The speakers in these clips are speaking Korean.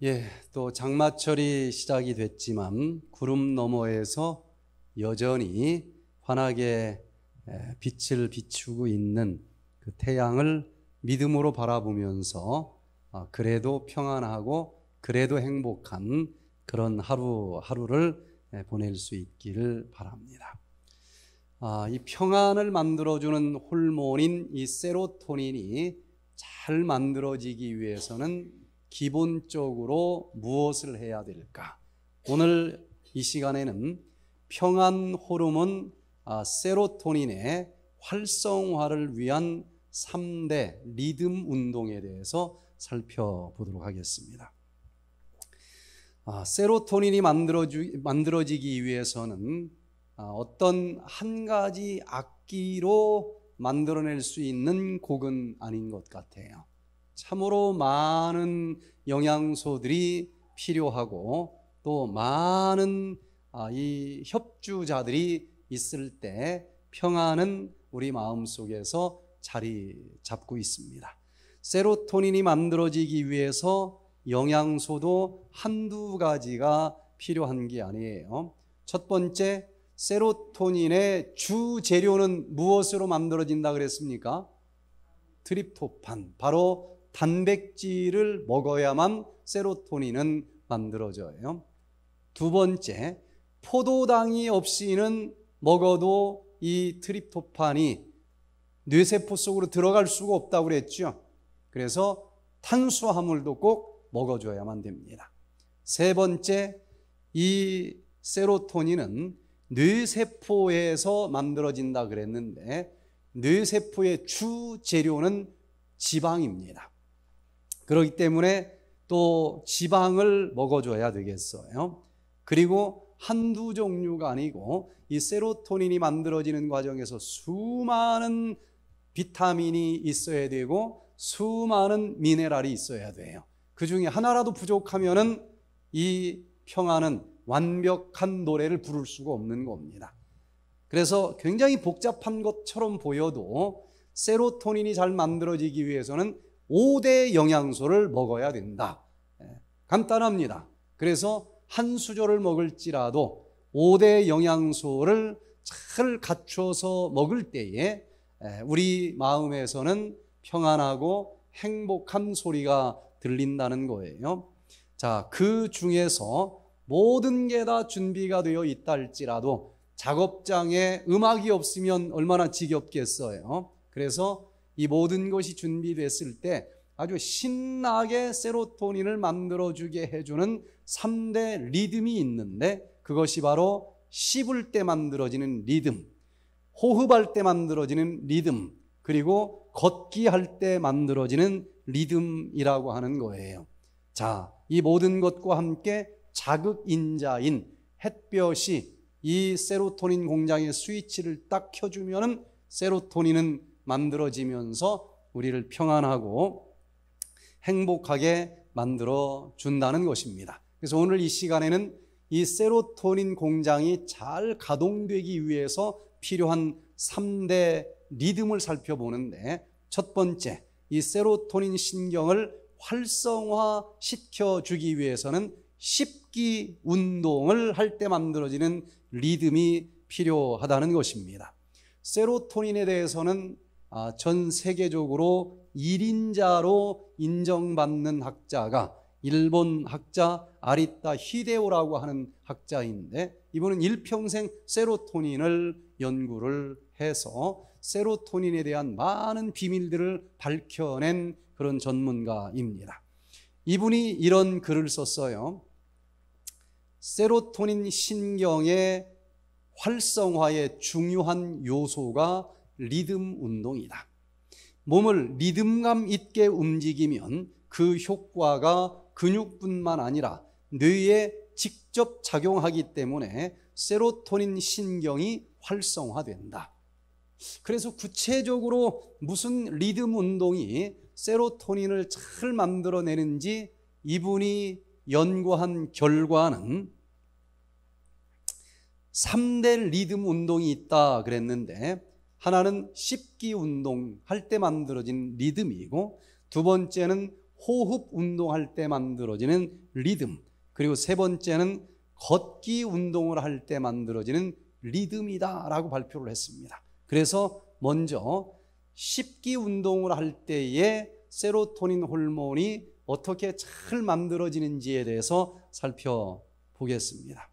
예, 또 장마철이 시작이 됐지만 구름 너머에서 여전히 환하게 빛을 비추고 있는 그 태양을 믿음으로 바라보면서 아, 그래도 평안하고 그래도 행복한 그런 하루하루를 보낼 수 있기를 바랍니다. 아, 이 평안을 만들어주는 호르몬인 이 세로토닌이 잘 만들어지기 위해서는 기본적으로 무엇을 해야 될까? 오늘 이 시간에는 평안 호르몬 아, 세로토닌의 활성화를 위한 3대 리듬 운동에 대해서 살펴보도록 하겠습니다. 아, 세로토닌이 만들어주, 만들어지기 위해서는 아, 어떤 한 가지 악기로 만들어낼 수 있는 곡은 아닌 것 같아요. 참으로 많은 영양소들이 필요하고 또 많은 아, 이 협주자들이 있을 때 평안은 우리 마음 속에서 자리 잡고 있습니다. 세로토닌이 만들어지기 위해서 영양소도 한두 가지가 필요한 게 아니에요. 첫 번째, 세로토닌의 주 재료는 무엇으로 만들어진다 그랬습니까? 트립토판, 바로 단백질을 먹어야만 세로토닌은 만들어져요. 두 번째, 포도당이 없이는 먹어도 이 트립토판이 뇌세포 속으로 들어갈 수가 없다고 그랬죠. 그래서 탄수화물도 꼭 먹어줘야만 됩니다. 세 번째, 이 세로토닌은 뇌세포에서 만들어진다 그랬는데 뇌세포의 주 재료는 지방입니다. 그렇기 때문에 또 지방을 먹어줘야 되겠어요. 그리고 한두 종류가 아니고 이 세로토닌이 만들어지는 과정에서 수많은 비타민이 있어야 되고 수많은 미네랄이 있어야 돼요. 그 중에 하나라도 부족하면은 이 평화는 완벽한 노래를 부를 수가 없는 겁니다. 그래서 굉장히 복잡한 것처럼 보여도 세로토닌이 잘 만들어지기 위해서는 5대 영양소를 먹어야 된다. 예, 간단합니다. 그래서 한 수저를 먹을지라도 5대 영양소를 잘 갖춰서 먹을 때에 예, 우리 마음에서는 평안하고 행복한 소리가 들린다는 거예요. 자, 그 중에서 모든 게 다 준비가 되어 있다 할지라도 작업장에 음악이 없으면 얼마나 지겹겠어요. 그래서 이 모든 것이 준비됐을 때 아주 신나게 세로토닌을 만들어주게 해주는 3대 리듬이 있는데 그것이 바로 씹을 때 만들어지는 리듬, 호흡할 때 만들어지는 리듬, 그리고 걷기 할 때 만들어지는 리듬이라고 하는 거예요. 자, 이 모든 것과 함께 자극인자인 햇볕이 이 세로토닌 공장의 스위치를 딱켜주면 세로토닌은 만들어지면서 우리를 평안하고 행복하게 만들어 준다는 것입니다. 그래서 오늘 이 시간에는 이 세로토닌 공장이 잘 가동되기 위해서 필요한 3대 리듬을 살펴보는데 첫 번째, 이 세로토닌 신경을 활성화 시켜주기 위해서는 씹기 운동을 할 때 만들어지는 리듬이 필요하다는 것입니다. 세로토닌에 대해서는 아, 전 세계적으로 1인자로 인정받는 학자가 일본 학자 아리타 히데오라고 하는 학자인데 이분은 일평생 세로토닌을 연구를 해서 세로토닌에 대한 많은 비밀들을 밝혀낸 그런 전문가입니다. 이분이 이런 글을 썼어요. 세로토닌 신경의 활성화의 중요한 요소가 리듬 운동이다. 몸을 리듬감 있게 움직이면 그 효과가 근육뿐만 아니라 뇌에 직접 작용하기 때문에 세로토닌 신경이 활성화된다. 그래서 구체적으로 무슨 리듬 운동이 세로토닌을 잘 만들어내는지 이분이 연구한 결과는 3대 리듬 운동이 있다 그랬는데 하나는 씹기 운동 할 때 만들어진 리듬이고 두 번째는 호흡 운동할 때 만들어지는 리듬 그리고 세 번째는 걷기 운동을 할 때 만들어지는 리듬이다라고 발표를 했습니다. 그래서 먼저 씹기 운동을 할때에 세로토닌 호르몬이 어떻게 잘 만들어지는지에 대해서 살펴보겠습니다.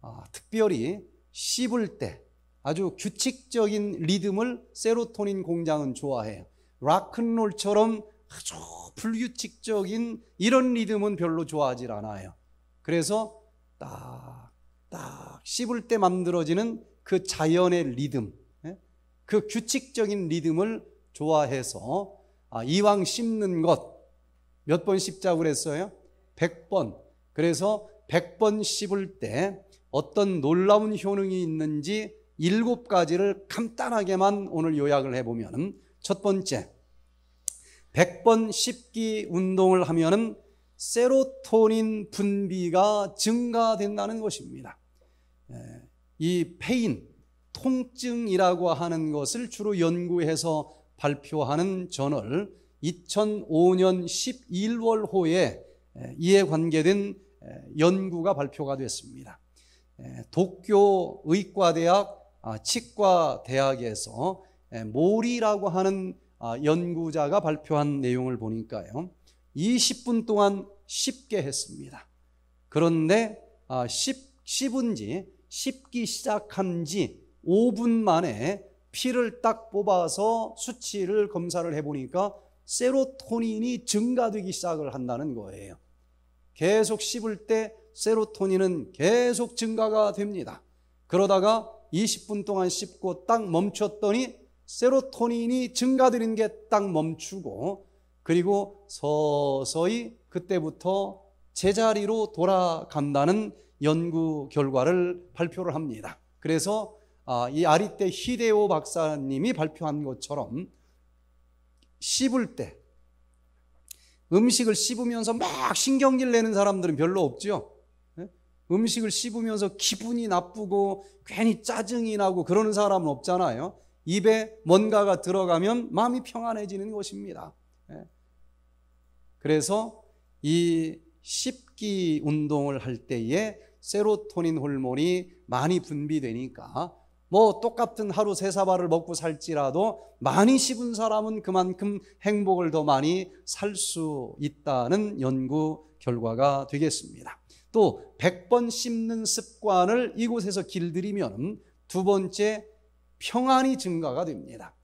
아, 특별히 씹을 때 아주 규칙적인 리듬을 세로토닌 공장은 좋아해요. 락큰롤처럼 아주 불규칙적인 이런 리듬은 별로 좋아하지 않아요. 그래서 딱, 딱 씹을 때 만들어지는 그 자연의 리듬, 예? 그 규칙적인 리듬을 좋아해서 아, 이왕 씹는 것 몇 번 씹자고 그랬어요? 100번. 그래서 100번 씹을 때 어떤 놀라운 효능이 있는지 일곱 가지를 간단하게만 오늘 요약을 해보면 첫 번째, 100번 씹기 운동을 하면 세로토닌 분비가 증가된다는 것입니다. 이 페인, 통증이라고 하는 것을 주로 연구해서 발표하는 저널 2005년 11월 호에 이에 관계된 연구가 발표가 됐습니다. 도쿄 의과대학 아, 치과 대학에서 모리라고 예, 하는 아, 연구자가 발표한 내용을 보니까요. 20분 동안 쉽게 했습니다. 그런데 아, 씹은지 씹기 시작한 지 5분 만에 피를 딱 뽑아서 수치를 검사를 해보니까 세로토닌이 증가되기 시작을 한다는 거예요. 계속 씹을 때 세로토닌은 계속 증가가 됩니다. 그러다가 20분 동안 씹고 딱 멈췄더니 세로토닌이 증가되는 게 딱 멈추고 그리고 서서히 그때부터 제자리로 돌아간다는 연구 결과를 발표를 합니다. 그래서 아, 이 아리떼 히데오 박사님이 발표한 것처럼 씹을 때 음식을 씹으면서 막 신경질 내는 사람들은 별로 없죠. 음식을 씹으면서 기분이 나쁘고 괜히 짜증이 나고 그러는 사람은 없잖아요. 입에 뭔가가 들어가면 마음이 평안해지는 것입니다. 예. 그래서 이 씹기 운동을 할 때에 세로토닌 호르몬이 많이 분비되니까 뭐 똑같은 하루 세 사발을 먹고 살지라도 많이 씹은 사람은 그만큼 행복을 더 많이 살 수 있다는 연구 결과가 되겠습니다. 또 100번 씹는 습관을 이곳에서 길들이면 두 번째 평안이 증가가 됩니다.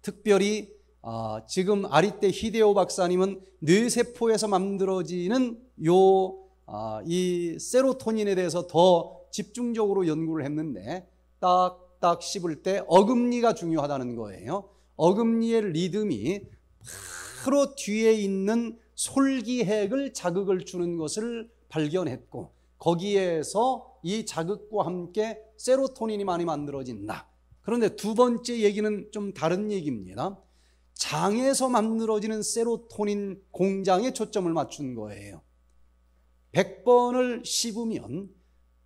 특별히 아, 지금 아리떼 히데오 박사님은 뇌세포에서 만들어지는 요, 아, 이 세로토닌에 대해서 더 집중적으로 연구를 했는데 딱딱 씹을 때 어금니가 중요하다는 거예요. 어금니의 리듬이 바로 뒤에 있는 솔기핵을 자극을 주는 것을 발견했고 거기에서 이 자극과 함께 세로토닌이 많이 만들어진다. 그런데 두 번째 얘기는 좀 다른 얘기입니다. 장에서 만들어지는 세로토닌 공장에 초점을 맞춘 거예요. 100번을 씹으면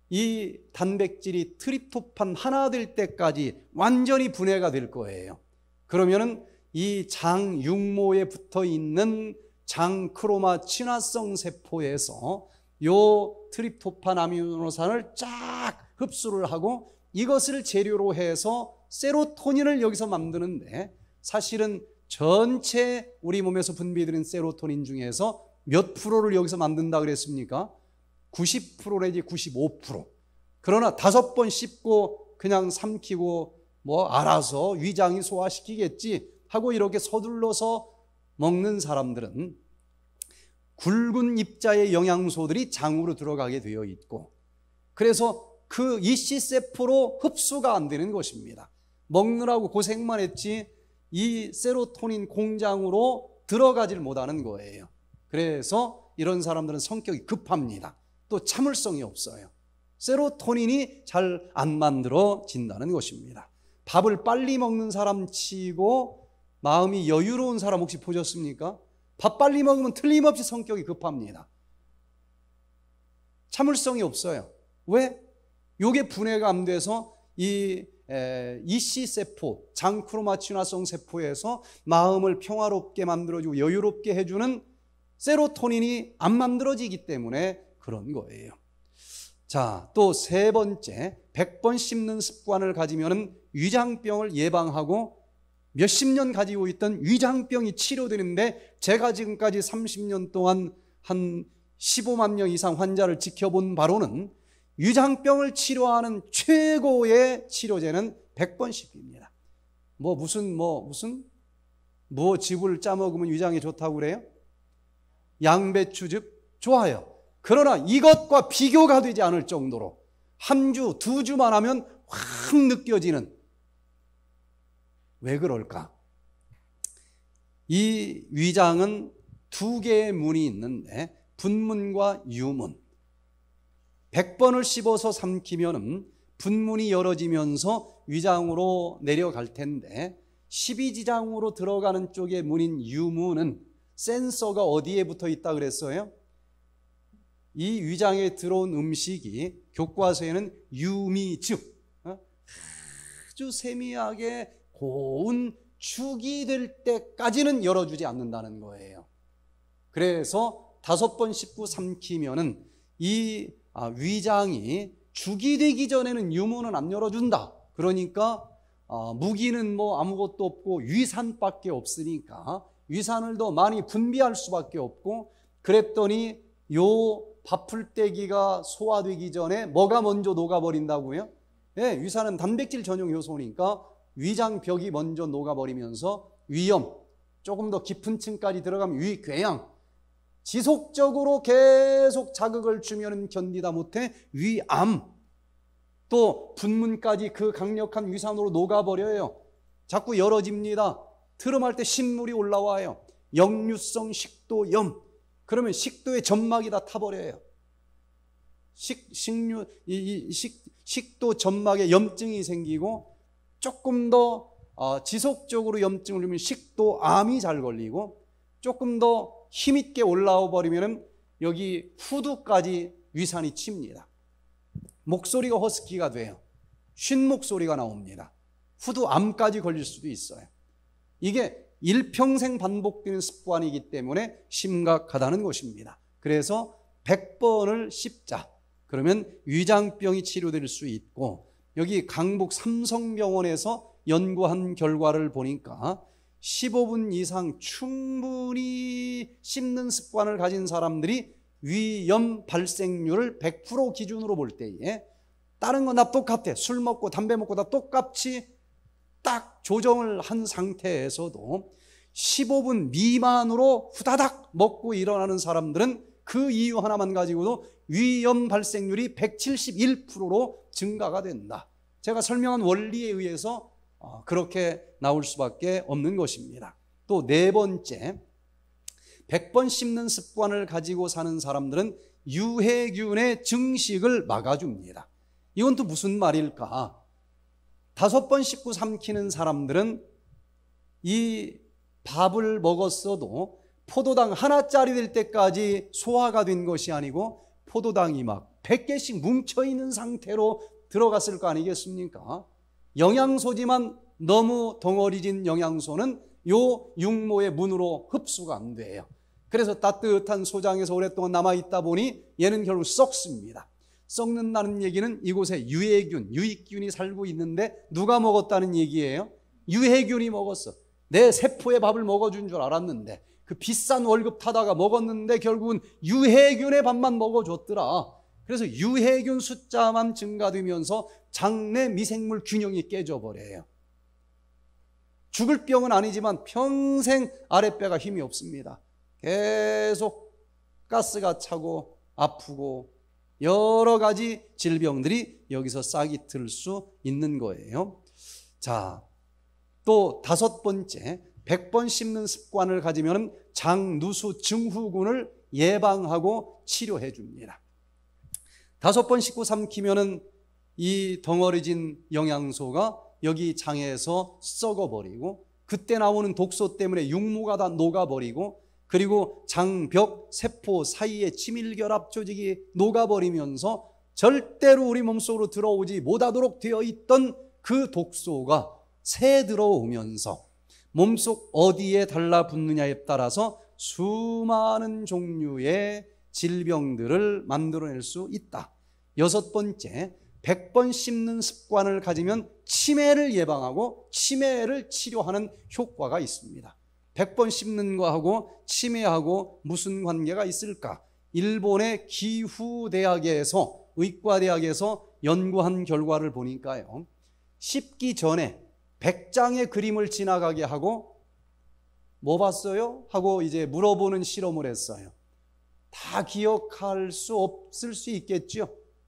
이 단백질이 트립토판 하나 될 때까지 완전히 분해가 될 거예요. 그러면은 이장 육모에 붙어 있는 장 크로마 친화성 세포에서 요 트립토판 아미노산을 쫙 흡수를 하고 이것을 재료로 해서 세로토닌을 여기서 만드는데 사실은 전체 우리 몸에서 분비되는 세로토닌 중에서 몇 프로를 여기서 만든다 그랬습니까? 90% 내지 95%. 그러나 다섯 번 씹고 그냥 삼키고 뭐 알아서 위장이 소화시키겠지 하고 이렇게 서둘러서 먹는 사람들은 굵은 입자의 영양소들이 장으로 들어가게 되어 있고 그래서 그 e c 세포로 흡수가 안 되는 것입니다. 먹느라고 고생만 했지 이 세로토닌 공장으로 들어가질 못하는 거예요. 그래서 이런 사람들은 성격이 급합니다. 또 참을성이 없어요. 세로토닌이 잘 안 만들어진다는 것입니다. 밥을 빨리 먹는 사람 치고 마음이 여유로운 사람 혹시 보셨습니까? 밥 빨리 먹으면 틀림없이 성격이 급합니다. 참을성이 없어요. 왜? 요게 분해가 안 돼서 이 이씨 세포, 장크로마친화성 세포에서 마음을 평화롭게 만들어주고 여유롭게 해주는 세로토닌이 안 만들어지기 때문에 그런 거예요. 자, 또 세 번째, 100번 씹는 습관을 가지면 위장병을 예방하고 몇십 년 가지고 있던 위장병이 치료되는데 제가 지금까지 30년 동안 한 15만 명 이상 환자를 지켜본 바로는 위장병을 치료하는 최고의 치료제는 1 0 0번씩입니다뭐 무슨 뭐 무슨 뭐 즙을 짜 먹으면 위장에 좋다고 그래요? 양배추즙 좋아요. 그러나 이것과 비교가 되지 않을 정도로 한 주, 두 주만 하면 확 느껴지는 왜 그럴까? 이 위장은 두 개의 문이 있는데 분문과 유문. 100번을 씹어서 삼키면 분문이 열어지면서 위장으로 내려갈 텐데 12지장으로 들어가는 쪽의 문인 유문은 센서가 어디에 붙어 있다 그랬어요? 이 위장에 들어온 음식이 교과서에는 유미 즉 어? 아주 세미하게 고운 축이될 때까지는 열어주지 않는다는 거예요. 그래서 다섯 번 씹고 삼키면은 이 아, 위장이 죽이 되기 전에는 유모는 안 열어준다. 그러니까 아, 무기는 뭐 아무것도 없고 위산밖에 없으니까 위산을 더 많이 분비할 수밖에 없고 그랬더니 요 밥풀떼기가 소화되기 전에 뭐가 먼저 녹아버린다고요? 예, 네, 위산은 단백질 전용 효소니까 위장 벽이 먼저 녹아버리면서 위염, 조금 더 깊은 층까지 들어가면 위궤양, 지속적으로 계속 자극을 주면 견디다 못해 위암, 또 분문까지 그 강력한 위산으로 녹아버려요. 자꾸 열어집니다. 트름할 때 신물이 올라와요. 역류성 식도염. 그러면 식도의 점막이 다 타버려요. 식, 식류, 이, 이, 식, 식도 점막에 염증이 생기고 조금 더 어, 지속적으로 염증을 주면 식도암이 잘 걸리고 조금 더 힘있게 올라와 버리면 여기 후두까지 위산이 칩니다. 목소리가 허스키가 돼요. 쉰 목소리가 나옵니다. 후두암까지 걸릴 수도 있어요. 이게 일평생 반복되는 습관이기 때문에 심각하다는 것입니다. 그래서 100번을 씹자. 그러면 위장병이 치료될 수 있고 여기 강북 삼성병원에서 연구한 결과를 보니까 15분 이상 충분히 씹는 습관을 가진 사람들이 위염 발생률을 100% 기준으로 볼 때에 다른 건 다 똑같아. 술 먹고 담배 먹고 다 똑같이 딱 조정을 한 상태에서도 15분 미만으로 후다닥 먹고 일어나는 사람들은 그 이유 하나만 가지고도 위험 발생률이 171%로 증가가 된다. 제가 설명한 원리에 의해서 어, 그렇게 나올 수밖에 없는 것입니다. 또 네 번째, 100번 씹는 습관을 가지고 사는 사람들은 유해균의 증식을 막아줍니다. 이건 또 무슨 말일까? 다섯 번 씹고 삼키는 사람들은 이 밥을 먹었어도 포도당 하나짜리 될 때까지 소화가 된 것이 아니고 포도당이 막 100개씩 뭉쳐있는 상태로 들어갔을 거 아니겠습니까? 영양소지만 너무 덩어리진 영양소는 요 육모의 문으로 흡수가 안 돼요. 그래서 따뜻한 소장에서 오랫동안 남아있다 보니 얘는 결국 썩습니다. 썩는다는 얘기는 이곳에 유해균, 유익균이 살고 있는데 누가 먹었다는 얘기예요? 유해균이 먹었어. 내 세포의 밥을 먹어준 줄 알았는데 그 비싼 월급 타다가 먹었는데 결국은 유해균의 밥만 먹어줬더라. 그래서 유해균 숫자만 증가되면서 장내 미생물 균형이 깨져버려요. 죽을 병은 아니지만 평생 아랫배가 힘이 없습니다. 계속 가스가 차고 아프고 여러 가지 질병들이 여기서 싹이 들 수 있는 거예요. 자, 또 다섯 번째, 100번 씹는 습관을 가지면 장누수 증후군을 예방하고 치료해 줍니다. 다섯 번 씻고 삼키면은 이 덩어리진 영양소가 여기 장에서 썩어버리고 그때 나오는 독소 때문에 육모가 다 녹아버리고 그리고 장벽 세포 사이에 치밀결합 조직이 녹아버리면서 절대로 우리 몸속으로 들어오지 못하도록 되어 있던 그 독소가 새 들어오면서 몸속 어디에 달라붙느냐에 따라서 수많은 종류의 질병들을 만들어낼 수 있다. 여섯 번째, 100번 씹는 습관을 가지면 치매를 예방하고 치매를 치료하는 효과가 있습니다. 100번 씹는 거하고 치매하고 무슨 관계가 있을까? 일본의 기후대학에서, 의과대학에서 연구한 결과를 보니까요. 씹기 전에 1 0 0장의 그림을 지나가게 하고 뭐 봤어요? 하고 이제 물어보는 실험을 했어요. 다 기억할 수 없을 수 있겠죠.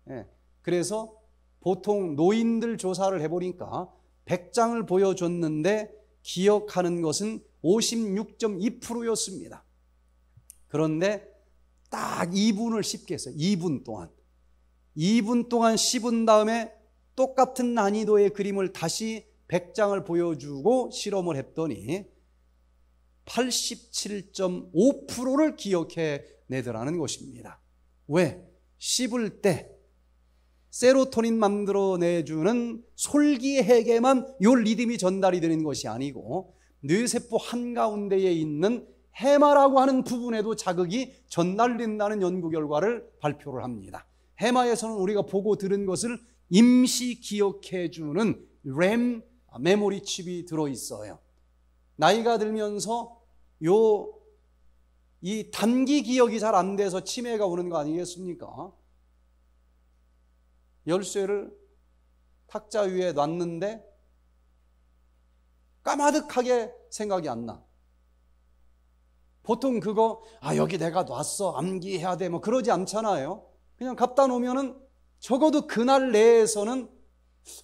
예. 그래서 보통 노인들 조사를 해보니까 100장을 보여줬는데 기억하는 것은 56.2%였습니다. 그런데 딱 2분을 쉽게 했어요. 2분 동안. 2분 동안 씹은 다음에 똑같은 난이도의 그림을 다시 100장을 보여주고 실험을 했더니 87.5%를 기억해 내더라는 것입니다. 왜? 씹을 때 세로토닌 만들어내주는 솔기핵에만 요 리듬이 전달이 되는 것이 아니고 뇌세포 한가운데에 있는 해마라고 하는 부분에도 자극이 전달된다는 연구 결과를 발표를 합니다. 해마에서는 우리가 보고 들은 것을 임시 기억해주는 r 아, 메모리 칩이 들어 있어요. 나이가 들면서 요 이 단기 기억이 잘 안 돼서 치매가 오는 거 아니겠습니까? 열쇠를 탁자 위에 놨는데 까마득하게 생각이 안 나. 보통 그거 아 여기 내가 놨어 암기해야 돼뭐 그러지 않잖아요. 그냥 갖다 놓으면은 적어도 그날 내에서는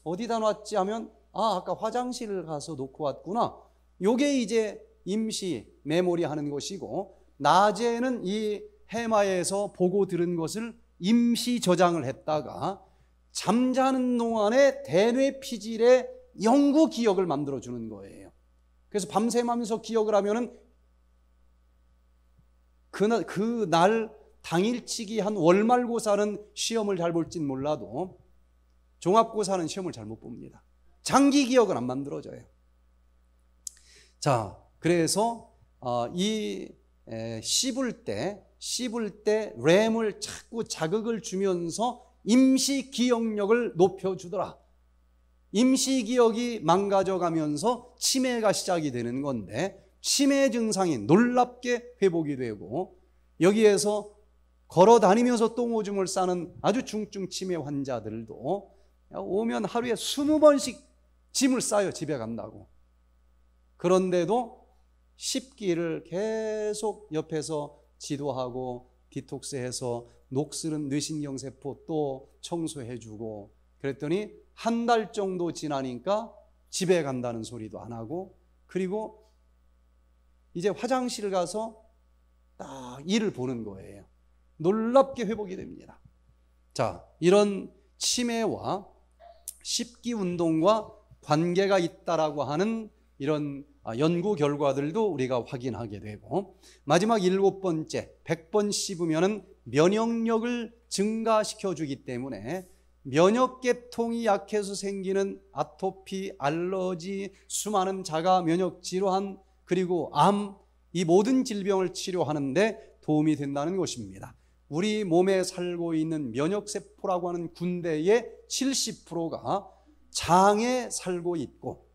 어디다 놨지 하면 아, 아까 화장실 을 가서 놓고 왔구나. 요게 이제 임시 메모리 하는 것이고, 낮에는 이 해마에서 보고 들은 것을 임시 저장을 했다가, 잠자는 동안에 대뇌 피질의 영구 기억을 만들어 주는 거예요. 그래서 밤샘하면서 기억을 하면은 그날, 그날 당일치기 한 월말고사는 시험을 잘 볼진 몰라도 종합고사는 시험을 잘 못 봅니다. 장기 기억은 안 만들어져요. 자, 그래서 어, 이 씹을 때 씹을 때 램을 자꾸 자극을 주면서 임시 기억력을 높여주더라. 임시 기억이 망가져가면서 치매가 시작이 되는 건데 치매 증상이 놀랍게 회복이 되고 여기에서 걸어 다니면서 똥오줌을 싸는 아주 중증 치매 환자들도 오면 하루에 20번씩 짐을 싸요 집에 간다고. 그런데도 십기를 계속 옆에서 지도하고 디톡스해서 녹슬은 뇌신경세포 또 청소해주고 그랬더니 한 달 정도 지나니까 집에 간다는 소리도 안 하고 그리고 이제 화장실 가서 딱 일을 보는 거예요. 놀랍게 회복이 됩니다. 자, 이런 치매와 십기 운동과 관계가 있다라고 하는 이런 아, 연구 결과들도 우리가 확인하게 되고 마지막 일곱 번째 100번 씹으면 면역력을 증가시켜 주기 때문에 면역 계통이 약해서 생기는 아토피, 알러지, 수많은 자가 면역 질환 그리고 암 이 모든 질병을 치료하는데 도움이 된다는 것입니다. 우리 몸에 살고 있는 면역 세포라고 하는 군대의 70%가 장에 살고 있고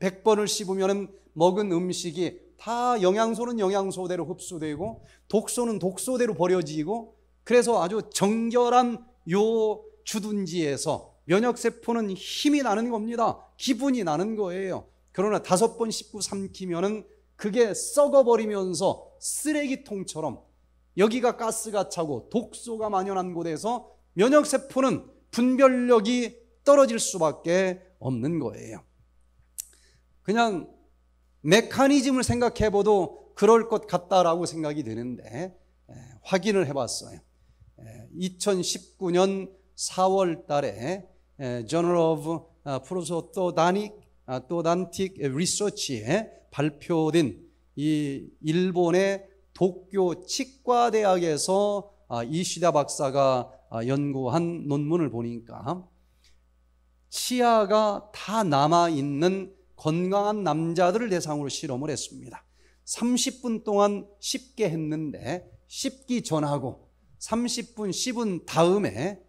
100번을 씹으면 먹은 음식이 다 영양소는 영양소대로 흡수되고 독소는 독소대로 버려지고 그래서 아주 정결한 요 주둔지에서 면역세포는 힘이 나는 겁니다. 기분이 나는 거예요. 그러나 다섯 번 씹고 삼키면은 그게 썩어버리면서 쓰레기통처럼 여기가 가스가 차고 독소가 만연한 곳에서 면역세포는 분별력이 떨어질 수밖에 없는 거예요. 그냥 메커니즘을 생각해 봐도 그럴 것 같다라고 생각이 드는데 확인을 해 봤어요. 2019년 4월 달에 Journal of p r o s o t o d a i c t o n t i c Research에 발표된 이 일본의 도쿄 치과대학에서 아, 이시다 박사가 아, 연구한 논문을 보니까 치아가 다 남아있는 건강한 남자들을 대상으로 실험을 했습니다. 30분 동안 씹게 했는데 씹기 전하고 30분 씹은 다음에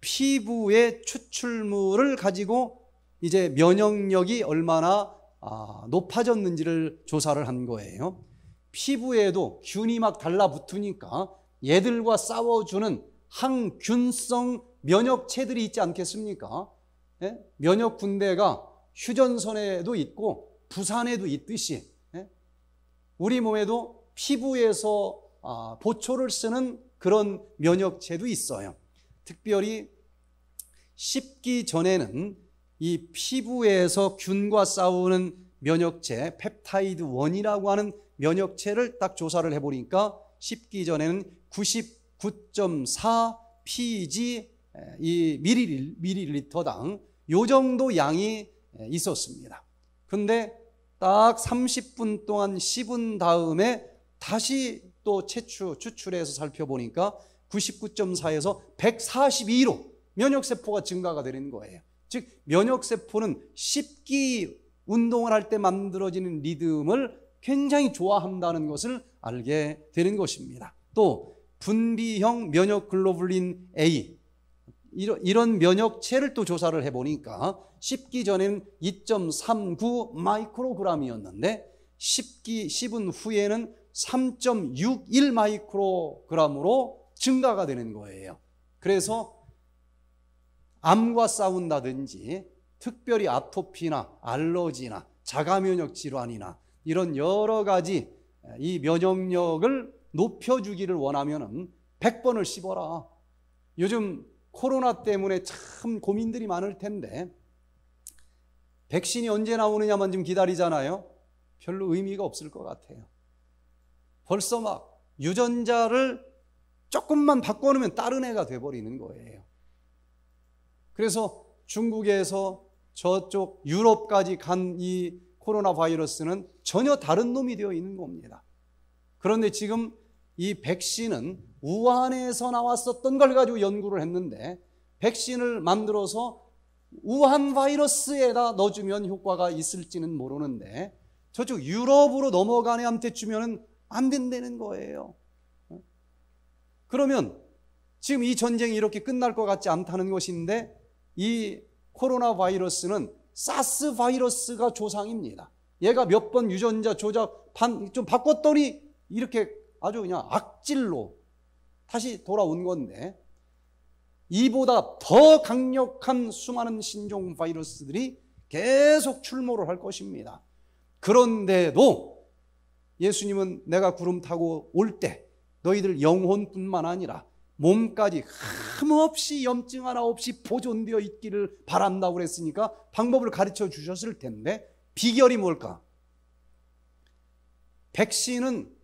피부의 추출물을 가지고 이제 면역력이 얼마나 아, 높아졌는지를 조사를 한 거예요. 피부에도 균이 막 달라붙으니까 얘들과 싸워주는 항균성 면역체들이 있지 않겠습니까? 예? 면역 군대가 휴전선에도 있고 부산에도 있듯이 예? 우리 몸에도 피부에서 아, 보초를 쓰는 그런 면역체도 있어요. 특별히 씹기 전에는 이 피부에서 균과 싸우는 면역체 펩타이드 1이라고 하는 면역체를 딱 조사를 해보니까 씹기 전에는 99.4 pg 이미리리터당 요 정도 양이 예, 있었습니다. 근데 딱 30분 동안 씹은 다음에 다시 또 채추, 추출해서 살펴보니까 99.4에서 142로 면역세포가 증가가 되는 거예요. 즉, 면역세포는 씹기 운동을 할 때 만들어지는 리듬을 굉장히 좋아한다는 것을 알게 되는 것입니다. 또, 분비형 면역 글로불린 A, 이런, 이런 면역체를 또 조사를 해보니까 씹기 전에는 2.39 마이크로그램이었는데 씹기, 씹은 후에는 3.61 마이크로그램으로 증가가 되는 거예요. 그래서 암과 싸운다든지 특별히 아토피나 알러지나 자가면역 질환이나 이런 여러 가지 이 면역력을 높여주기를 원하면 100번을 씹어라. 요즘 코로나 때문에 참 고민들이 많을 텐데 백신이 언제 나오느냐만 지금 기다리잖아요. 별로 의미가 없을 것 같아요. 벌써 막 유전자를 조금만 바꿔놓으면 다른 애가 돼버리는 거예요. 그래서 중국에서 저쪽 유럽까지 간 이 코로나 바이러스는 전혀 다른 놈이 되어 있는 겁니다. 그런데 지금 이 백신은 우한에서 나왔었던 걸 가지고 연구를 했는데 백신을 만들어서 우한 바이러스에다 넣어주면 효과가 있을지는 모르는데 저쪽 유럽으로 넘어간 애한테 주면안 된다는 거예요. 그러면 지금 이 전쟁이 이렇게 끝날 것 같지 않다는 것인데 이 코로나 바이러스는 사스 바이러스가 조상입니다. 얘가 몇 번 유전자 조작 좀 바꿨더니 이렇게 아주 그냥 악질로 다시 돌아온 건데 이보다 더 강력한 수많은 신종 바이러스들이 계속 출몰을 할 것입니다. 그런데도 예수님은 내가 구름 타고 올 때 너희들 영혼뿐만 아니라 몸까지 흠없이 염증 하나 없이 보존되어 있기를 바란다고 그랬으니까 방법을 가르쳐 주셨을 텐데 비결이 뭘까? 백신은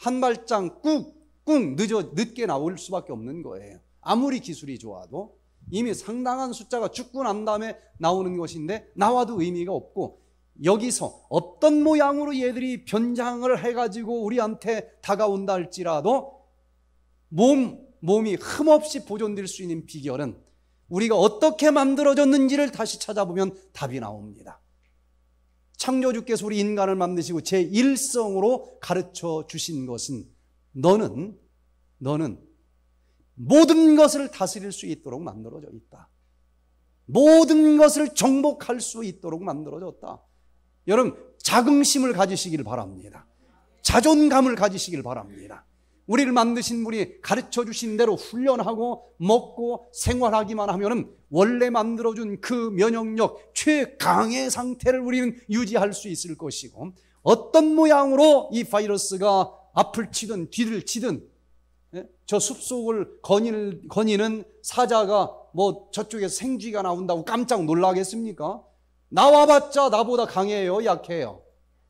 한 발짝 꾹꾹 늦어 늦게 나올 수밖에 없는 거예요. 아무리 기술이 좋아도 이미 상당한 숫자가 죽고 난 다음에 나오는 것인데 나와도 의미가 없고 여기서 어떤 모양으로 얘들이 변장을 해가지고 우리한테 다가온다 할지라도 몸, 몸이 흠없이 보존될 수 있는 비결은 우리가 어떻게 만들어졌는지를 다시 찾아보면 답이 나옵니다. 창조주께서 우리 인간을 만드시고 제 일성으로 가르쳐 주신 것은 너는 너는 모든 것을 다스릴 수 있도록 만들어져 있다. 모든 것을 정복할 수 있도록 만들어졌다. 여러분 자긍심을 가지시길 바랍니다. 자존감을 가지시길 바랍니다. 우리를 만드신 분이 가르쳐 주신 대로 훈련하고 먹고 생활하기만 하면은 원래 만들어 준 그 면역력 최강의 상태를 우리는 유지할 수 있을 것이고 어떤 모양으로 이 바이러스가 앞을 치든 뒤를 치든 예? 저 숲속을 거닐, 거니는 사자가 뭐 저쪽에서 생쥐가 나온다고 깜짝 놀라겠습니까? 나와봤자 나보다 강해요, 약해요.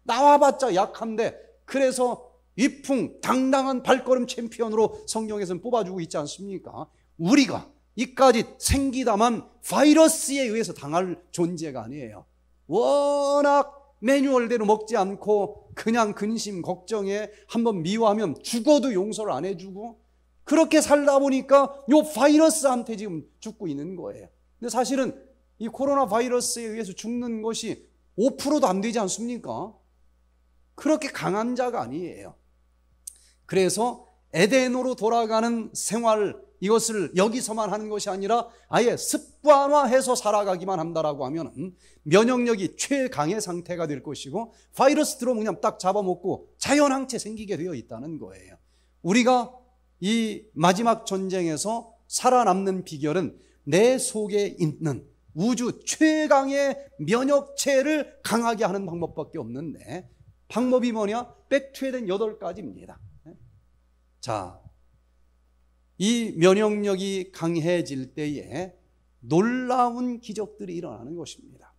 나와봤자 약한데 그래서 위풍 당당한 발걸음 챔피언으로 성경에서는 뽑아주고 있지 않습니까? 우리가 이까지 생기다만 바이러스에 의해서 당할 존재가 아니에요. 워낙 매뉴얼대로 먹지 않고 그냥 근심 걱정에 한번 미워하면 죽어도 용서를 안 해주고 그렇게 살다 보니까 요 바이러스한테 지금 죽고 있는 거예요. 근데 사실은 이 코로나 바이러스에 의해서 죽는 것이 5%도 안 되지 않습니까? 그렇게 강한 자가 아니에요. 그래서 에덴으로 돌아가는 생활 이것을 여기서만 하는 것이 아니라 아예 습관화해서 살아가기만 한다라고 하면 음, 면역력이 최강의 상태가 될 것이고 바이러스 들어 그냥 딱 잡아먹고 자연항체 생기게 되어 있다는 거예요. 우리가 이 마지막 전쟁에서 살아남는 비결은 내 속에 있는 우주 최강의 면역체를 강하게 하는 방법밖에 없는데 방법이 뭐냐? 백투에된 여덟 가지입니다. 자, 이 면역력이 강해질 때에 놀라운 기적들이 일어나는 것입니다.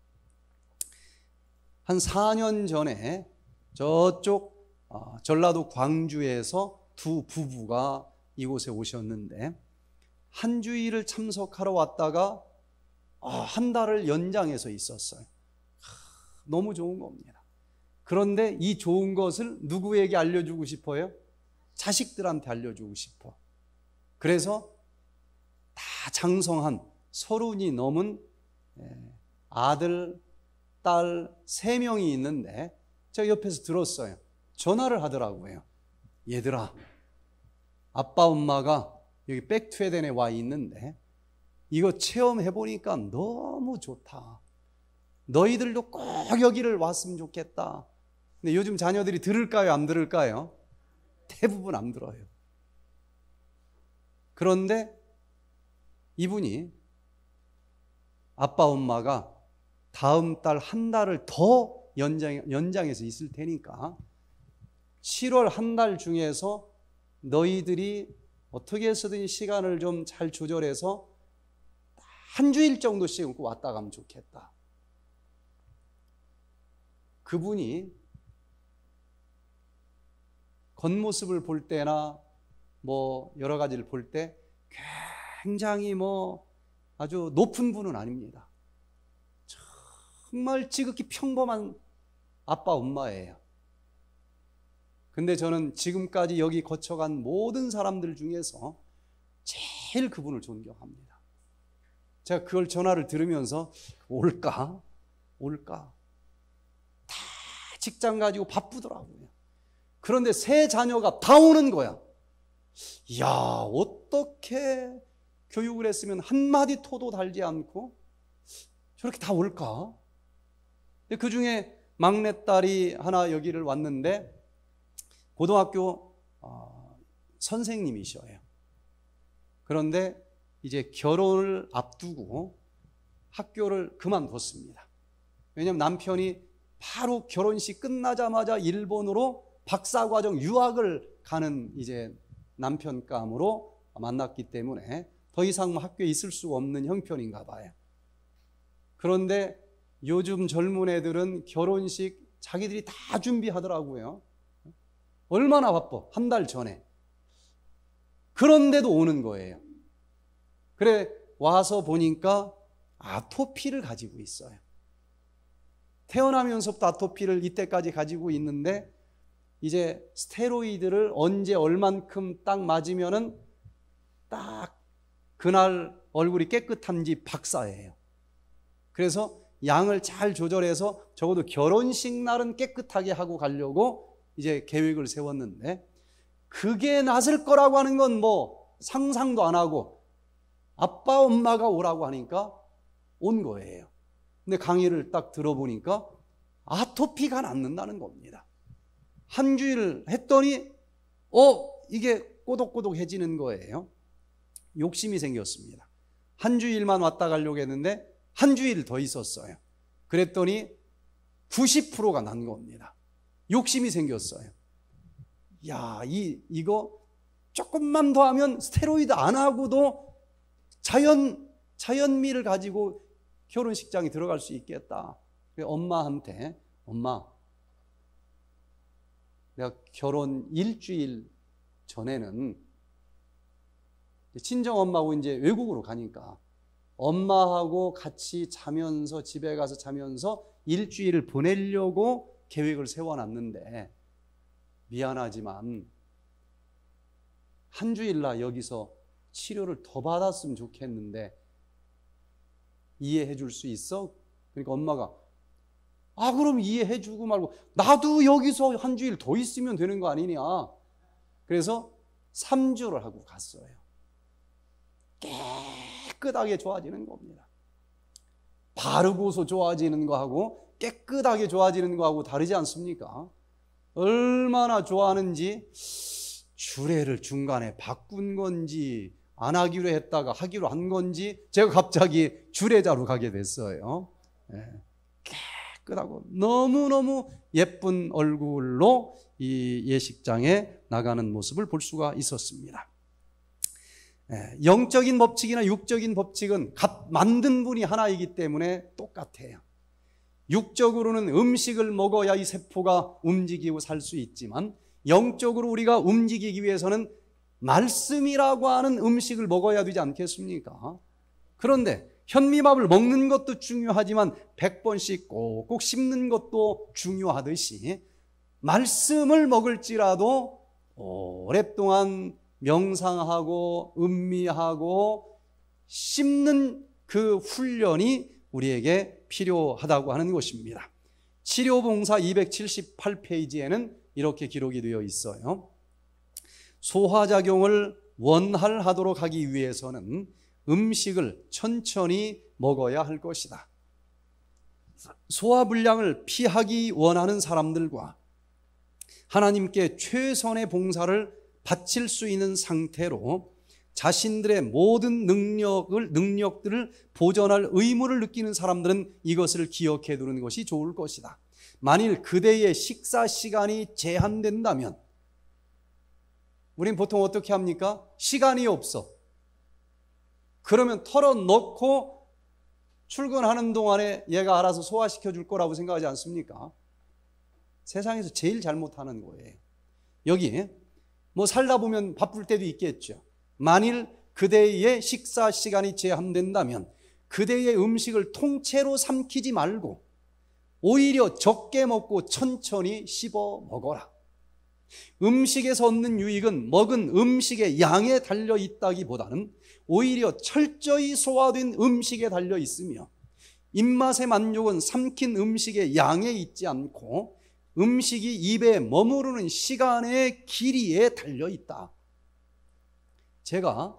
한 4년 전에 저쪽 어, 전라도 광주에서 두 부부가 이곳에 오셨는데 한 주일을 참석하러 왔다가 어, 한 달을 연장해서 있었어요. 너무 좋은 겁니다. 그런데 이 좋은 것을 누구에게 알려주고 싶어요? 자식들한테 알려주고 싶어. 그래서 다 장성한 서른이 넘은 예, 아들, 딸 세 명이 있는데 제가 옆에서 들었어요. 전화를 하더라고요. 얘들아, 아빠 엄마가 여기 백투에덴에 와 있는데 이거 체험해 보니까 너무 좋다. 너희들도 꼭 여기를 왔으면 좋겠다. 근데 요즘 자녀들이 들을까요? 안 들을까요? 대부분 안 들어요. 그런데 이분이 아빠 엄마가 다음 달 한 달을 더 연장, 연장해서 있을 테니까 7월 한 달 중에서 너희들이 어떻게 해서든 시간을 좀 잘 조절해서 한 주일 정도씩 왔다 가면 좋겠다. 그분이 겉모습을 볼 때나 뭐 여러 가지를 볼 때 굉장히 뭐 아주 높은 분은 아닙니다. 정말 지극히 평범한 아빠 엄마예요. 근데 저는 지금까지 여기 거쳐간 모든 사람들 중에서 제일 그분을 존경합니다. 제가 그걸 전화를 들으면서 올까? 올까? 다 직장 가지고 바쁘더라고요. 그런데 세 자녀가 다 오는 거야. 야, 어떻게 교육을 했으면 한마디 토도 달지 않고 저렇게 다 올까? 그 중에 막내딸이 하나 여기를 왔는데 고등학교 어, 선생님이셔요. 그런데 이제 결혼을 앞두고 학교를 그만뒀습니다. 왜냐하면 남편이 바로 결혼식 끝나자마자 일본으로 박사과정 유학을 가는 이제 남편감으로 만났기 때문에 더 이상 뭐 학교에 있을 수 없는 형편인가 봐요. 그런데 요즘 젊은 애들은 결혼식 자기들이 다 준비하더라고요. 얼마나 바빠. 한 달 전에. 그런데도 오는 거예요. 그래, 와서 보니까 아토피를 가지고 있어요. 태어나면서부터 아토피를 이때까지 가지고 있는데 이제 스테로이드를 언제 얼만큼 딱 맞으면은 딱 그날 얼굴이 깨끗한지 박사예요. 그래서 양을 잘 조절해서 적어도 결혼식 날은 깨끗하게 하고 가려고 이제 계획을 세웠는데 그게 낫을 거라고 하는 건 뭐 상상도 안 하고 아빠 엄마가 오라고 하니까 온 거예요. 근데 강의를 딱 들어보니까 아토피가 낫는다는 겁니다. 한 주일 했더니 어 이게 꼬독꼬독해지는 거예요. 욕심이 생겼습니다. 한 주일만 왔다 가려고 했는데 한 주일 더 있었어요. 그랬더니 90%가 난 겁니다. 욕심이 생겼어요. 야, 이 이거 조금만 더 하면 스테로이드 안 하고도 자연 자연미를 가지고 결혼식장에 들어갈 수 있겠다. 그 엄마한테 엄마 내가 결혼 일주일 전에는 친정 엄마하고 이제 외국으로 가니까 엄마하고 같이 자면서 집에 가서 자면서 일주일을 보내려고 계획을 세워놨는데 미안하지만 한 주일날 여기서 치료를 더 받았으면 좋겠는데 이해해 줄 수 있어? 그러니까 엄마가 아, 그럼 이해해 주고 말고, 나도 여기서 한 주일 더 있으면 되는 거 아니냐. 그래서 3주를 하고 갔어요. 깨끗하게 좋아지는 겁니다. 바르고서 좋아지는 거하고 깨끗하게 좋아지는 거하고 다르지 않습니까? 얼마나 좋아하는지 주례를 중간에 바꾼 건지 안 하기로 했다가 하기로 한 건지 제가 갑자기 주례자로 가게 됐어요. 네. 깨끗하고 너무너무 예쁜 얼굴로 이 예식장에 나가는 모습을 볼 수가 있었습니다. 예, 영적인 법칙이나 육적인 법칙은 갓 만든 분이 하나이기 때문에 똑같아요. 육적으로는 음식을 먹어야 이 세포가 움직이고 살 수 있지만 영적으로 우리가 움직이기 위해서는 말씀이라고 하는 음식을 먹어야 되지 않겠습니까? 그런데 현미밥을 먹는 것도 중요하지만 100번씩 꼭꼭 씹는 것도 중요하듯이 말씀을 먹을지라도 오랫동안 명상하고 음미하고 씹는 그 훈련이 우리에게 필요하다고 하는 것입니다. 치료봉사 278페이지에는 이렇게 기록이 되어 있어요. 소화작용을 원활하도록 하기 위해서는 음식을 천천히 먹어야 할 것이다. 소화불량을 피하기 원하는 사람들과 하나님께 최선의 봉사를 바칠 수 있는 상태로 자신들의 모든 능력을 능력들을 보전할 의무를 느끼는 사람들은 이것을 기억해 두는 것이 좋을 것이다. 만일 그대의 식사 시간이 제한된다면 우린 보통 어떻게 합니까? 시간이 없어. 그러면 털어놓고 출근하는 동안에 얘가 알아서 소화시켜 줄 거라고 생각하지 않습니까? 세상에서 제일 잘못하는 거예요. 여기 뭐 살다 보면 바쁠 때도 있겠죠. 만일 그대의 식사 시간이 제한된다면 그대의 음식을 통째로 삼키지 말고 오히려 적게 먹고 천천히 씹어 먹어라. 음식에서 얻는 유익은 먹은 음식의 양에 달려 있다기보다는 오히려 철저히 소화된 음식에 달려 있으며 입맛의 만족은 삼킨 음식의 양에 있지 않고 음식이 입에 머무르는 시간의 길이에 달려 있다. 제가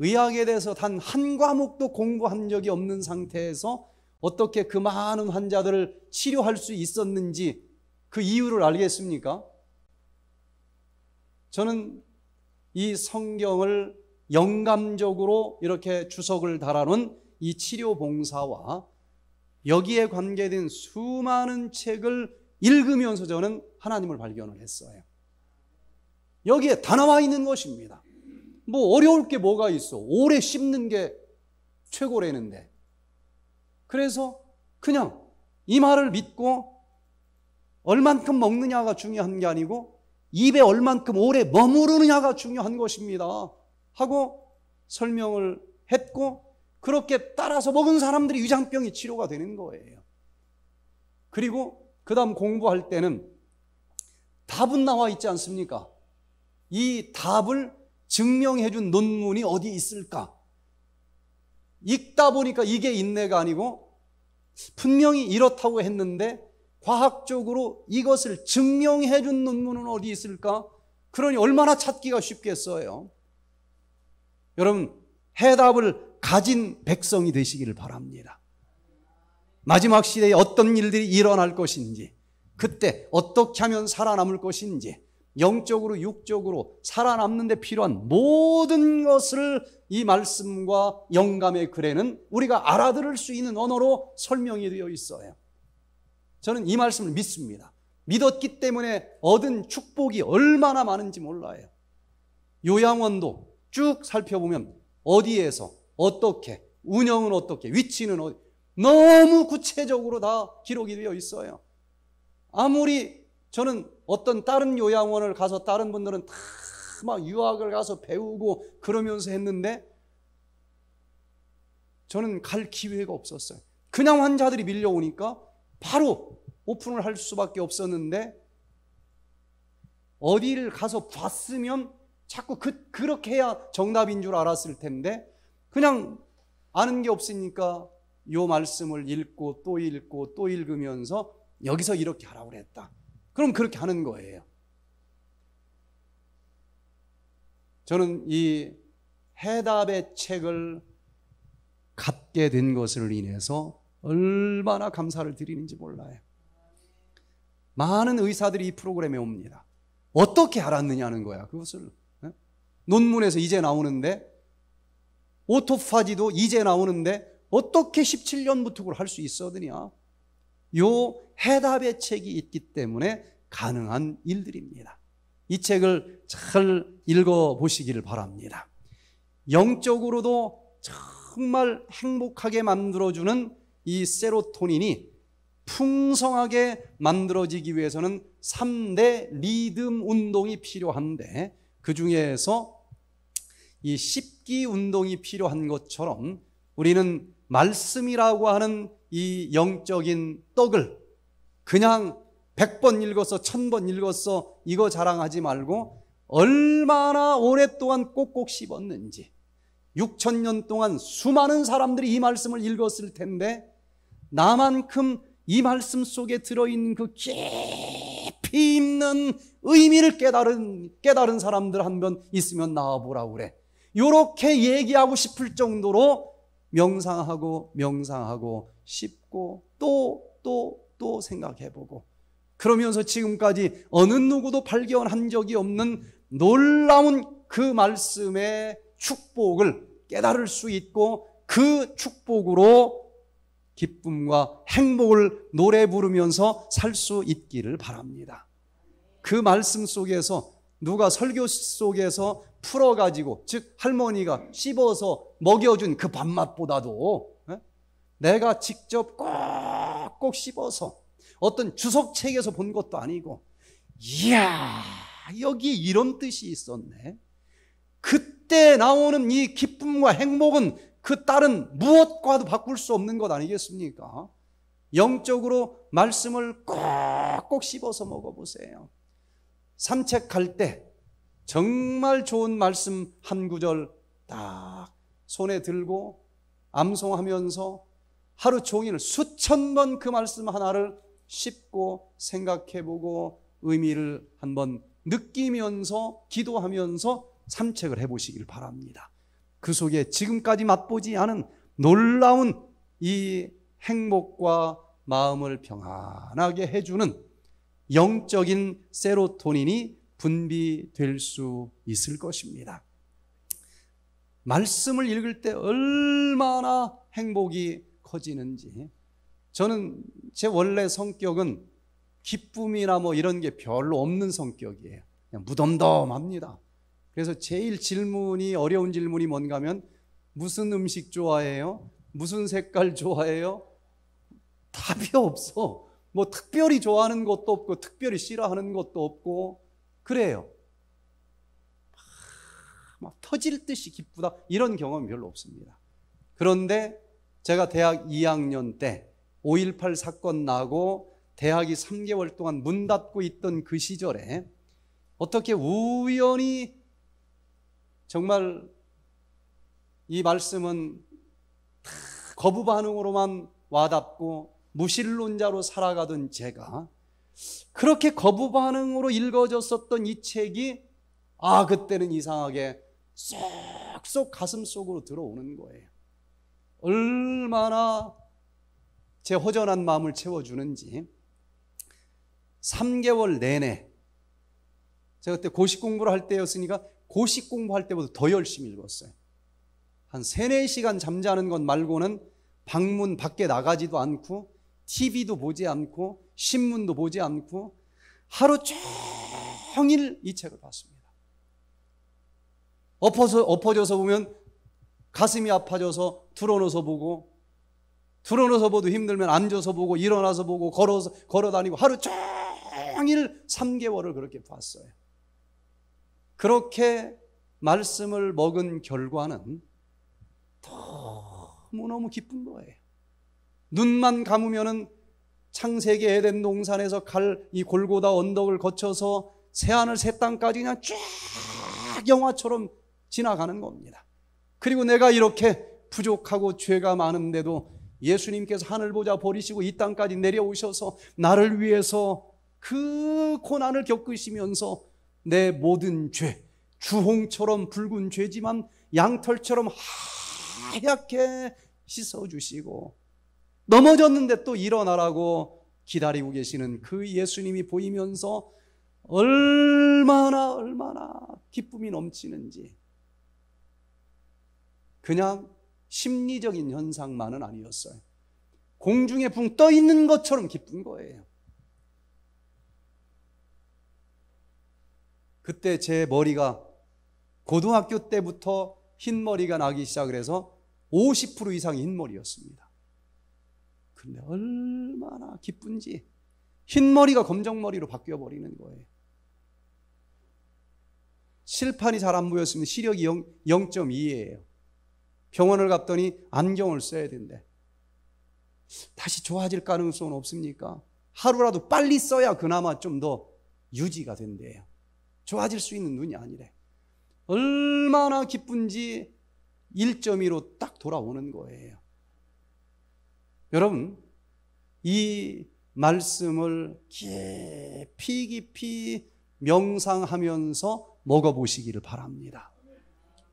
의학에 대해서 단 한 과목도 공부한 적이 없는 상태에서 어떻게 그 많은 환자들을 치료할 수 있었는지 그 이유를 알겠습니까? 저는 이 성경을 영감적으로 이렇게 주석을 달아놓은 이 치료 봉사와 여기에 관계된 수많은 책을 읽으면서 저는 하나님을 발견을 했어요. 여기에 다 나와 있는 것입니다. 뭐 어려울 게 뭐가 있어. 오래 씹는 게 최고라는데. 그래서 그냥 이 말을 믿고 얼만큼 먹느냐가 중요한 게 아니고 입에 얼만큼 오래 머무르느냐가 중요한 것입니다. 하고 설명을 했고 그렇게 따라서 먹은 사람들이 위장병이 치료가 되는 거예요. 그리고 그 다음 공부할 때는 답은 나와 있지 않습니까? 이 답을 증명해 준 논문이 어디 있을까? 읽다 보니까 이게 인내가 아니고 분명히 이렇다고 했는데 과학적으로 이것을 증명해 준 논문은 어디 있을까? 그러니 얼마나 찾기가 쉽겠어요. 여러분 해답을 가진 백성이 되시기를 바랍니다. 마지막 시대에 어떤 일들이 일어날 것인지 그때 어떻게 하면 살아남을 것인지 영적으로 육적으로 살아남는 데 필요한 모든 것을 이 말씀과 영감의 글에는 우리가 알아들을 수 있는 언어로 설명이 되어 있어요. 저는 이 말씀을 믿습니다. 믿었기 때문에 얻은 축복이 얼마나 많은지 몰라요. 요양원도 쭉 살펴보면 어디에서 어떻게 운영은 어떻게 위치는 어디 너무 구체적으로 다 기록이 되어 있어요. 아무리 저는 어떤 다른 요양원을 가서 다른 분들은 다 막 유학을 가서 배우고 그러면서 했는데 저는 갈 기회가 없었어요. 그냥 환자들이 밀려오니까 바로 오픈을 할 수밖에 없었는데 어디를 가서 봤으면 자꾸 그, 그렇게 해야 정답인 줄 알았을 텐데 그냥 아는 게 없으니까 요 말씀을 읽고 또 읽고 또 읽으면서 여기서 이렇게 하라고 그랬다. 그럼 그렇게 하는 거예요. 저는 이 해답의 책을 갖게 된 것을 인해서 얼마나 감사를 드리는지 몰라요. 많은 의사들이 이 프로그램에 옵니다. 어떻게 알았느냐는 거야, 그것을. 논문에서 이제 나오는데 오토파지도 이제 나오는데 어떻게 17년부터 그걸 할 수 있어드냐? 요 해답의 책이 있기 때문에 가능한 일들입니다. 이 책을 잘 읽어보시기를 바랍니다. 영적으로도 정말 행복하게 만들어주는 이 세로토닌이 풍성하게 만들어지기 위해서는 3대 리듬 운동이 필요한데 그 중에서 이 씹기 운동이 필요한 것처럼 우리는 말씀이라고 하는 이 영적인 떡을 그냥 100번 읽어서 1000번 읽어서 이거 자랑하지 말고 얼마나 오랫동안 꼭꼭 씹었는지 6천년 동안 수많은 사람들이 이 말씀을 읽었을 텐데 나만큼 이 말씀 속에 들어있는 그 깊이 있는 의미를 깨달은, 깨달은 사람들 한 번 있으면 나와보라 그래. 이렇게 얘기하고 싶을 정도로 명상하고 명상하고 싶고 또 또, 또 생각해보고 그러면서 지금까지 어느 누구도 발견한 적이 없는 놀라운 그 말씀의 축복을 깨달을 수 있고 그 축복으로 기쁨과 행복을 노래 부르면서 살 수 있기를 바랍니다. 그 말씀 속에서 누가 설교 속에서 풀어가지고, 즉, 할머니가 씹어서 먹여준 그 밥맛보다도 예? 내가 직접 꼭꼭 씹어서 어떤 주석책에서 본 것도 아니고, 이야, 여기 이런 뜻이 있었네. 그때 나오는 이 기쁨과 행복은 그 딸은 무엇과도 바꿀 수 없는 것 아니겠습니까? 영적으로 말씀을 꼭꼭 씹어서 먹어보세요. 산책할 때 정말 좋은 말씀 한 구절 딱 손에 들고 암송하면서 하루 종일 수천 번 그 말씀 하나를 씹고 생각해보고 의미를 한번 느끼면서 기도하면서 산책을 해보시길 바랍니다. 그 속에 지금까지 맛보지 않은 놀라운 이 행복과 마음을 평안하게 해주는 영적인 세로토닌이 분비될 수 있을 것입니다. 말씀을 읽을 때 얼마나 행복이 커지는지 저는 제 원래 성격은 기쁨이나 뭐 이런 게 별로 없는 성격이에요. 그냥 무덤덤합니다. 그래서 제일 질문이 어려운 질문이 뭔가 면 무슨 음식 좋아해요? 무슨 색깔 좋아해요? 답이 없어. 뭐 특별히 좋아하는 것도 없고 특별히 싫어하는 것도 없고 그래요. 막 터질 듯이 기쁘다. 이런 경험이 별로 없습니다. 그런데 제가 대학 2학년 때 5.18 사건 나고 대학이 3개월 동안 문 닫고 있던 그 시절에 어떻게 우연히 정말 이 말씀은 거부 반응으로만 와닿고 무신론자로 살아가던 제가 그렇게 거부 반응으로 읽어졌었던 이 책이 아, 그때는 이상하게 쏙쏙 가슴 속으로 들어오는 거예요. 얼마나 제 허전한 마음을 채워주는지 3개월 내내 제가 그때 고시 공부를 할 때였으니까 고시 공부할 때보다 더 열심히 읽었어요. 한 3, 4시간 잠자는 것 말고는 방문 밖에 나가지도 않고 TV도 보지 않고 신문도 보지 않고 하루 종일 이 책을 봤습니다. 엎어서, 엎어져서 보면 가슴이 아파져서 들어놓서 보고 들어놓서 보도 힘들면 앉아서 보고 일어나서 보고 걸어서 걸어 다니고 하루 종일 3개월을 그렇게 봤어요. 그렇게 말씀을 먹은 결과는 너무너무 기쁜 거예요. 눈만 감으면은 창세기 에덴 농산에서갈 이 골고다 언덕을 거쳐서 새하늘 새 땅까지 그냥 쫙 영화처럼 지나가는 겁니다. 그리고 내가 이렇게 부족하고 죄가 많은데도 예수님께서 하늘 보자 버리시고 이 땅까지 내려오셔서 나를 위해서 그 고난을 겪으시면서 내 모든 죄, 주홍처럼 붉은 죄지만 양털처럼 하얗게 씻어주시고 넘어졌는데 또 일어나라고 기다리고 계시는 그 예수님이 보이면서 얼마나 얼마나 기쁨이 넘치는지 그냥 심리적인 현상만은 아니었어요. 공중에 붕 떠 있는 것처럼 기쁜 거예요. 그때 제 머리가 고등학교 때부터 흰머리가 나기 시작을 해서 50% 이상이 흰머리였습니다. 근데 얼마나 기쁜지 흰머리가 검정머리로 바뀌어버리는 거예요. 실판이 잘 안 보였으면 시력이 0, 0.2예요. 병원을 갔더니 안경을 써야 된대. 다시 좋아질 가능성은 없습니까? 하루라도 빨리 써야 그나마 좀 더 유지가 된대요. 좋아질 수 있는 눈이 아니래. 얼마나 기쁜지 1.2로 딱 돌아오는 거예요. 여러분, 이 말씀을 깊이 깊이 명상하면서 먹어보시기를 바랍니다.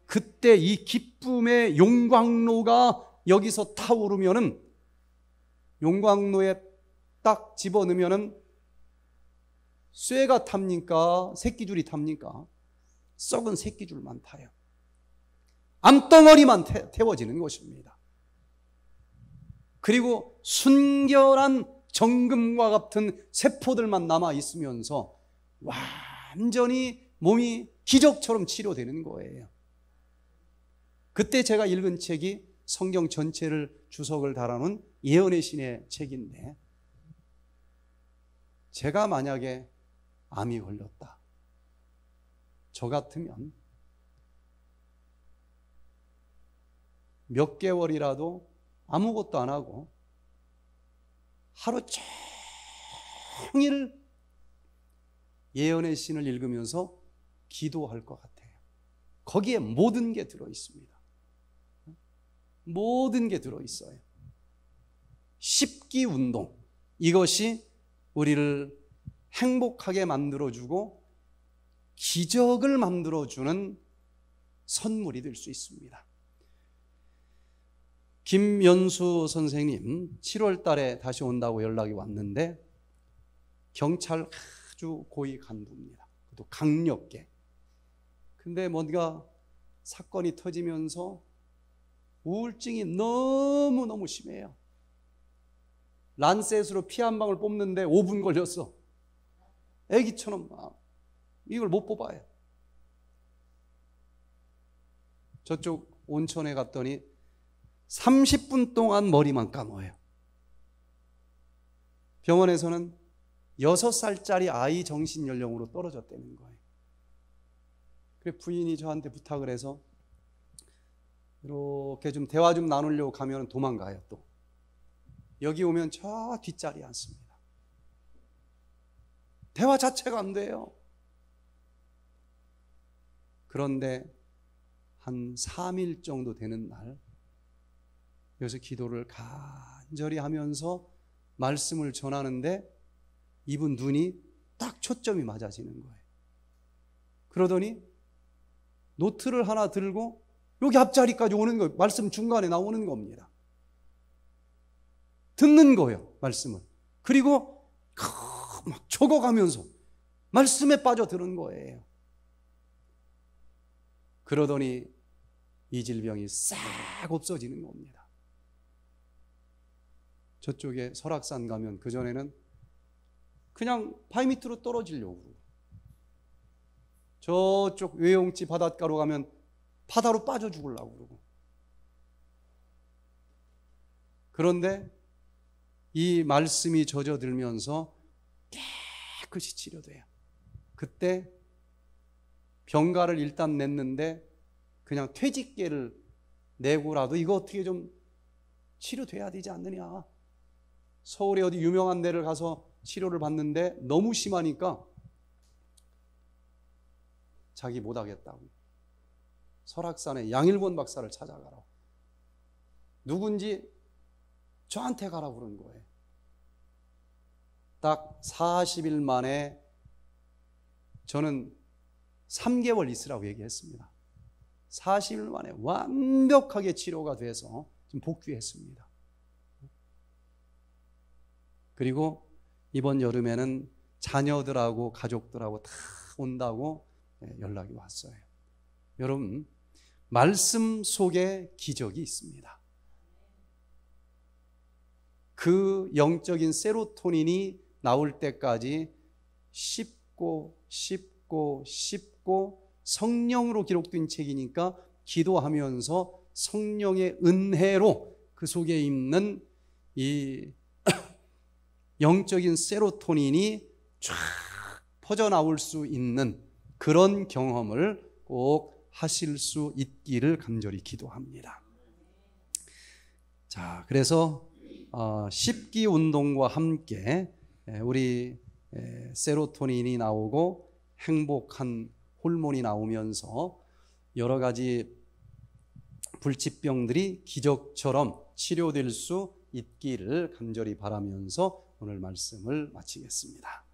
그때 이 기쁨의 용광로가 여기서 타오르면은 용광로에 딱 집어넣으면은 쇠가 탑니까? 새끼줄이 탑니까? 썩은 새끼줄만 타요. 암덩어리만 태, 워지는 것입니다. 그리고 순결한 정금과 같은 세포들만 남아 있으면서 완전히 몸이 기적처럼 치료되는 거예요. 그때 제가 읽은 책이 성경 전체를 주석을 달아놓은 예언의 신의 책인데 제가 만약에 암이 걸렸다. 저 같으면 몇 개월이라도 아무것도 안 하고 하루 종일 예언의 신을 읽으면서 기도할 것 같아요. 거기에 모든 게 들어 있습니다. 모든 게 들어 있어요. 십기 운동. 이것이 우리를 행복하게 만들어주고 기적을 만들어주는 선물이 될 수 있습니다. 김연수 선생님 7월 달에 다시 온다고 연락이 왔는데 경찰 아주 고위 간부입니다. 또 강력계. 근데 뭔가 사건이 터지면서 우울증이 너무너무 심해요. 란셋으로 피 한 방울 뽑는데 5분 걸렸어. 애기처럼 이걸 못 뽑아요. 저쪽 온천에 갔더니 30분 동안 머리만 감아요. 병원에서는 6살짜리 아이 정신연령으로 떨어졌다는 거예요. 그래 부인이 저한테 부탁을 해서 이렇게 좀 대화 좀 나누려고 가면 도망가요 또. 여기 오면 저 뒷자리에 앉습니다. 대화 자체가 안 돼요. 그런데 한 3일 정도 되는 날 그래서 기도를 간절히 하면서 말씀을 전하는데 이분 눈이 딱 초점이 맞아지는 거예요. 그러더니 노트를 하나 들고 여기 앞자리까지 오는 거예요 말씀 중간에 나오는 겁니다. 듣는 거예요, 말씀을. 그리고 막 적어가면서 말씀에 빠져드는 거예요. 그러더니 이질병이 싹 없어지는 겁니다. 저쪽에 설악산 가면 그전에는 그냥 바위 밑으로 떨어지려고 그러고 저쪽 외용지 바닷가로 가면 바다로 빠져 죽을라고 그러고 그런데 이 말씀이 젖어들면서 깨끗이 치료돼요. 그때 병가를 일단 냈는데 그냥 퇴직계를 내고라도 이거 어떻게 좀 치료돼야 되지 않느냐. 서울에 어디 유명한 데를 가서 치료를 받는데 너무 심하니까 자기 못하겠다고. 설악산에 양일본 박사를 찾아가라. 누군지 저한테 가라 그런 거예요. 딱 40일 만에 저는 3개월 있으라고 얘기했습니다. 40일 만에 완벽하게 치료가 돼서 지금 복귀했습니다. 그리고 이번 여름에는 자녀들하고 가족들하고 다 온다고 예, 연락이 왔어요. 여러분, 말씀 속에 기적이 있습니다. 그 영적인 세로토닌이 나올 때까지 씹고 씹고 씹고 성령으로 기록된 책이니까 기도하면서 성령의 은혜로 그 속에 있는 이 영적인 세로토닌이 쫙 퍼져나올 수 있는 그런 경험을 꼭 하실 수 있기를 간절히 기도합니다. 자, 그래서 어, 기 운동과 함께 우리 세로토닌이 나오고 행복한 호르몬이 나오면서 여러 가지 불치병들이 기적처럼 치료될 수 있기를 간절히 바라면서 오늘 말씀을 마치겠습니다.